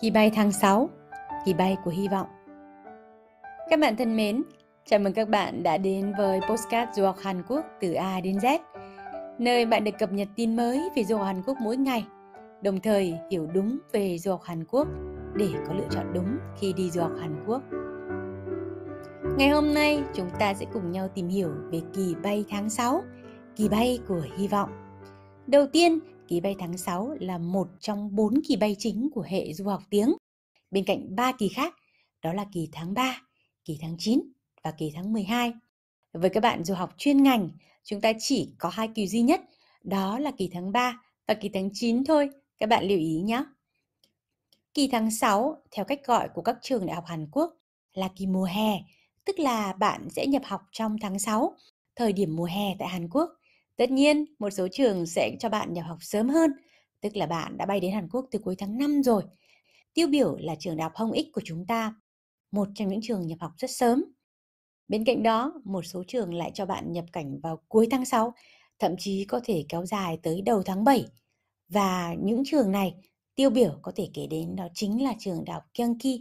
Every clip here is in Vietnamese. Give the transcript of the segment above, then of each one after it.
Kỳ bay tháng 6, kỳ bay của hy vọng. Các bạn thân mến, chào mừng các bạn đã đến với Postcard Du học Hàn Quốc từ A đến Z, nơi bạn được cập nhật tin mới về du học Hàn Quốc mỗi ngày, đồng thời hiểu đúng về du học Hàn Quốc để có lựa chọn đúng khi đi du học Hàn Quốc. Ngày hôm nay chúng ta sẽ cùng nhau tìm hiểu về kỳ bay tháng 6, kỳ bay của hy vọng. Đầu tiên, Kỳ bay tháng 6 là một trong bốn kỳ bay chính của hệ du học tiếng, bên cạnh ba kỳ khác, đó là kỳ tháng 3, kỳ tháng 9 và kỳ tháng 12. Với các bạn du học chuyên ngành, chúng ta chỉ có hai kỳ duy nhất, đó là kỳ tháng 3 và kỳ tháng 9 thôi, các bạn lưu ý nhé. Kỳ tháng 6 theo cách gọi của các trường đại học Hàn Quốc là kỳ mùa hè, tức là bạn sẽ nhập học trong tháng 6, thời điểm mùa hè tại Hàn Quốc. Tất nhiên, một số trường sẽ cho bạn nhập học sớm hơn, tức là bạn đã bay đến Hàn Quốc từ cuối tháng 5 rồi. Tiêu biểu là trường đại học Hong Ích của chúng ta, một trong những trường nhập học rất sớm. Bên cạnh đó, một số trường lại cho bạn nhập cảnh vào cuối tháng 6, thậm chí có thể kéo dài tới đầu tháng 7. Và những trường này tiêu biểu có thể kể đến đó chính là trường đại học Kyungki.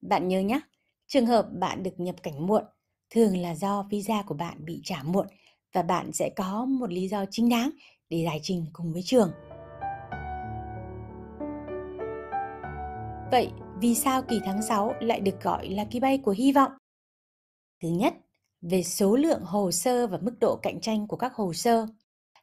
Bạn nhớ nhé, trường hợp bạn được nhập cảnh muộn thường là do visa của bạn bị trả muộn và bạn sẽ có một lý do chính đáng để giải trình cùng với trường. Vậy vì sao kỳ tháng 6 lại được gọi là kỳ bay của hy vọng? Thứ nhất, về số lượng hồ sơ và mức độ cạnh tranh của các hồ sơ.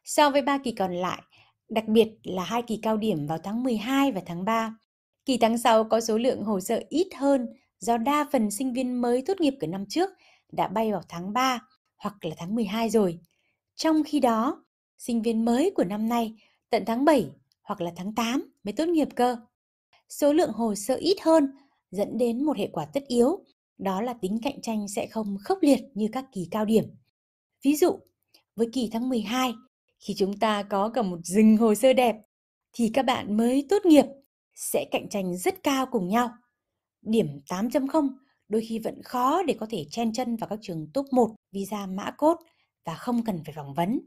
So với ba kỳ còn lại, đặc biệt là hai kỳ cao điểm vào tháng 12 và tháng 3, kỳ tháng 6 có số lượng hồ sơ ít hơn do đa phần sinh viên mới tốt nghiệp của năm trước đã bay vào tháng 3 hoặc là tháng 12 rồi. Trong khi đó, sinh viên mới của năm nay tận tháng 7 hoặc là tháng 8 mới tốt nghiệp cơ. Số lượng hồ sơ ít hơn dẫn đến một hệ quả tất yếu, đó là tính cạnh tranh sẽ không khốc liệt như các kỳ cao điểm. Ví dụ, với kỳ tháng 12, khi chúng ta có cả một rừng hồ sơ đẹp, thì các bạn mới tốt nghiệp sẽ cạnh tranh rất cao cùng nhau. Điểm 8.0 đôi khi vẫn khó để có thể chen chân vào các trường top 1 visa mã cốt và không cần phải phỏng vấn.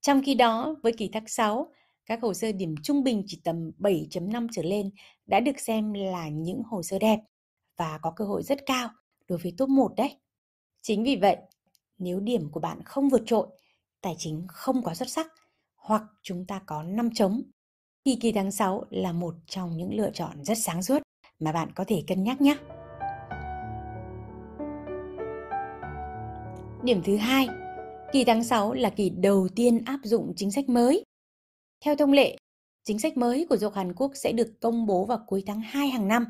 Trong khi đó, với kỳ thắc 6, các hồ sơ điểm trung bình chỉ tầm 7.5 trở lên đã được xem là những hồ sơ đẹp và có cơ hội rất cao đối với top 1 đấy. Chính vì vậy, nếu điểm của bạn không vượt trội, tài chính không quá xuất sắc hoặc chúng ta có năm trống, thì kỳ tháng 6 là một trong những lựa chọn rất sáng suốt mà bạn có thể cân nhắc nhé. Điểm thứ hai, kỳ tháng 6 là kỳ đầu tiên áp dụng chính sách mới. Theo thông lệ, chính sách mới của dục Hàn Quốc sẽ được công bố vào cuối tháng 2 hàng năm,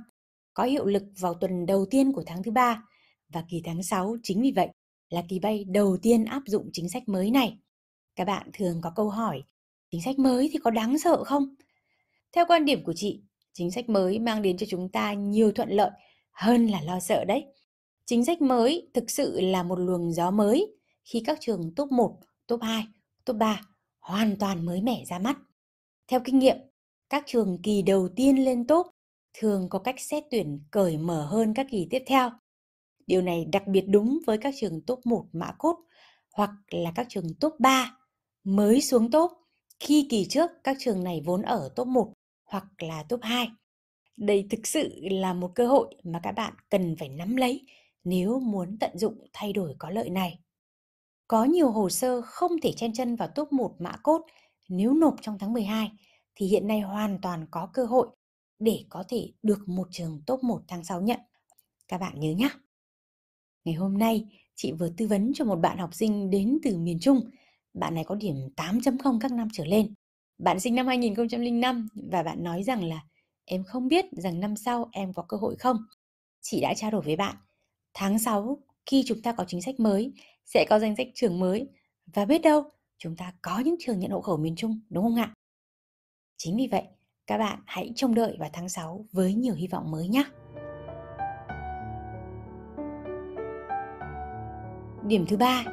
có hiệu lực vào tuần đầu tiên của tháng thứ ba và kỳ tháng 6 chính vì vậy là kỳ bay đầu tiên áp dụng chính sách mới này. Các bạn thường có câu hỏi, chính sách mới thì có đáng sợ không? Theo quan điểm của chị, chính sách mới mang đến cho chúng ta nhiều thuận lợi hơn là lo sợ đấy. Chính sách mới thực sự là một luồng gió mới khi các trường top 1, top 2, top 3 hoàn toàn mới mẻ ra mắt. Theo kinh nghiệm, các trường kỳ đầu tiên lên top thường có cách xét tuyển cởi mở hơn các kỳ tiếp theo. Điều này đặc biệt đúng với các trường top 1 mã cốt hoặc là các trường top 3 mới xuống top khi kỳ trước các trường này vốn ở top 1 hoặc là top 2. Đây thực sự là một cơ hội mà các bạn cần phải nắm lấy nếu muốn tận dụng thay đổi có lợi này. Có nhiều hồ sơ không thể chen chân vào top 1 mã cốt nếu nộp trong tháng 12 thì hiện nay hoàn toàn có cơ hội để có thể được một trường top 1 tháng 6 nhận. Các bạn nhớ nhé. Ngày hôm nay, chị vừa tư vấn cho một bạn học sinh đến từ miền Trung. Bạn này có điểm 8.0 các năm trở lên. Bạn sinh năm 2005 và bạn nói rằng là em không biết rằng năm sau em có cơ hội không. Chị đã trao đổi với bạn Tháng 6 khi chúng ta có chính sách mới sẽ có danh sách trường mới và biết đâu chúng ta có những trường nhận hộ khẩu miền Trung đúng không ạ? Chính vì vậy, các bạn hãy trông đợi vào tháng 6 với nhiều hy vọng mới nhé. Điểm thứ ba,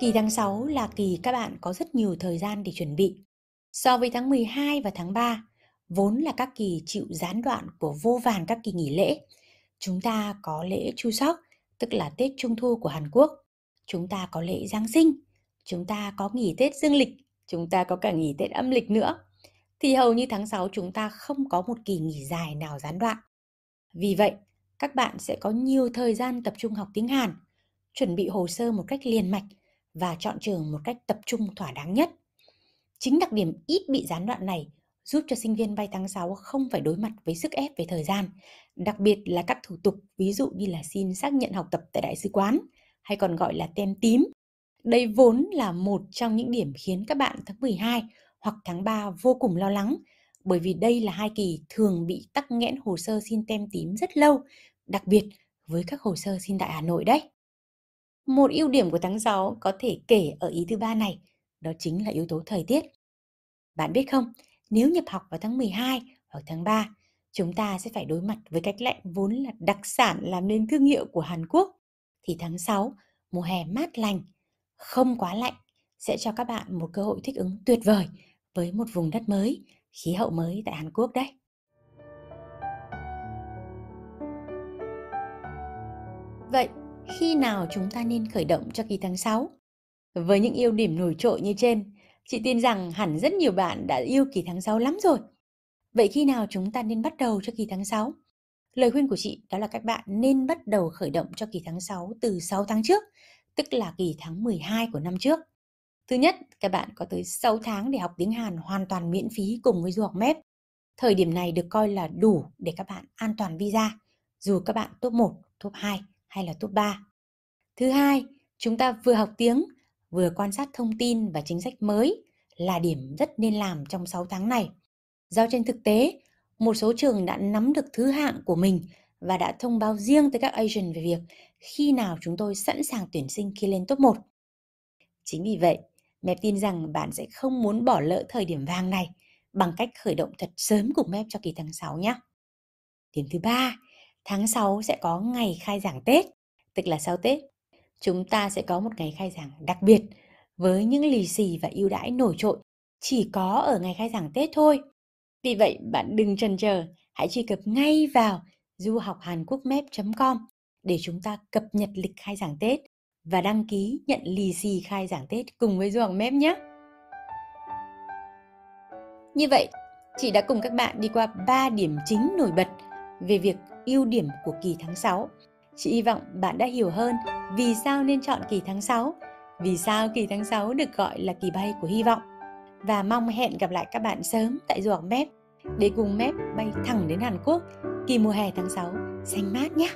kỳ tháng 6 là kỳ các bạn có rất nhiều thời gian để chuẩn bị. So với tháng 12 và tháng 3, vốn là các kỳ chịu gián đoạn của vô vàn các kỳ nghỉ lễ, chúng ta có lễ Chu Sóc, tức là Tết Trung Thu của Hàn Quốc. Chúng ta có lễ Giáng sinh, chúng ta có nghỉ Tết dương lịch, chúng ta có cả nghỉ Tết âm lịch nữa. Thì hầu như tháng 6 chúng ta không có một kỳ nghỉ dài nào gián đoạn. Vì vậy, các bạn sẽ có nhiều thời gian tập trung học tiếng Hàn, chuẩn bị hồ sơ một cách liền mạch và chọn trường một cách tập trung thỏa đáng nhất. Chính đặc điểm ít bị gián đoạn này giúp cho sinh viên bay tháng 6 không phải đối mặt với sức ép về thời gian đặc biệt là các thủ tục ví dụ như là xin xác nhận học tập tại đại sứ quán hay còn gọi là tem tím. Đây vốn là một trong những điểm khiến các bạn tháng 12 hoặc tháng 3 vô cùng lo lắng bởi vì đây là hai kỳ thường bị tắc nghẽn hồ sơ xin tem tím rất lâu, đặc biệt với các hồ sơ xin đại Hà Nội đấy. Một ưu điểm của tháng 6 có thể kể ở ý thứ ba này, đó chính là yếu tố thời tiết. Bạn biết không, nếu nhập học vào tháng 12 hoặc tháng 3 chúng ta sẽ phải đối mặt với cách lạnh vốn là đặc sản làm nên thương hiệu của Hàn Quốc. Thì tháng 6, mùa hè mát lành, không quá lạnh sẽ cho các bạn một cơ hội thích ứng tuyệt vời với một vùng đất mới, khí hậu mới tại Hàn Quốc đấy. Vậy, khi nào chúng ta nên khởi động cho kỳ tháng 6? Với những ưu điểm nổi trội như trên, chị tin rằng hẳn rất nhiều bạn đã yêu kỳ tháng 6 lắm rồi – Vậy khi nào chúng ta nên bắt đầu cho kỳ tháng 6? Lời khuyên của chị đó là các bạn nên bắt đầu khởi động cho kỳ tháng 6 từ 6 tháng trước, tức là kỳ tháng 12 của năm trước. Thứ nhất, các bạn có tới 6 tháng để học tiếng Hàn hoàn toàn miễn phí cùng với du học MEP. Thời điểm này được coi là đủ để các bạn an toàn visa, dù các bạn top 1, top 2 hay là top 3. Thứ hai, chúng ta vừa học tiếng, vừa quan sát thông tin và chính sách mới là điểm rất nên làm trong 6 tháng này. Do trên thực tế, một số trường đã nắm được thứ hạng của mình và đã thông báo riêng tới các agent về việc khi nào chúng tôi sẵn sàng tuyển sinh khi lên top 1. Chính vì vậy, Mep tin rằng bạn sẽ không muốn bỏ lỡ thời điểm vàng này bằng cách khởi động thật sớm của Mep cho kỳ tháng 6 nhé. Điểm thứ ba, tháng 6 sẽ có ngày khai giảng Tết, tức là sau Tết. Chúng ta sẽ có một ngày khai giảng đặc biệt với những lì xì và ưu đãi nổi trội chỉ có ở ngày khai giảng Tết thôi. Vì vậy bạn đừng chần chờ, hãy truy cập ngay vào du học Hàn Quốc com để chúng ta cập nhật lịch khai giảng Tết và đăng ký nhận lì xì khai giảng Tết cùng với du học map nhé. Như vậy, chị đã cùng các bạn đi qua 3 điểm chính nổi bật về việc ưu điểm của kỳ tháng 6. Chị hy vọng bạn đã hiểu hơn vì sao nên chọn kỳ tháng 6, vì sao kỳ tháng 6 được gọi là kỳ bay của hy vọng và mong hẹn gặp lại các bạn sớm tại du học mép để cùng mép bay thẳng đến Hàn Quốc kỳ mùa hè tháng 6 xanh mát nhé.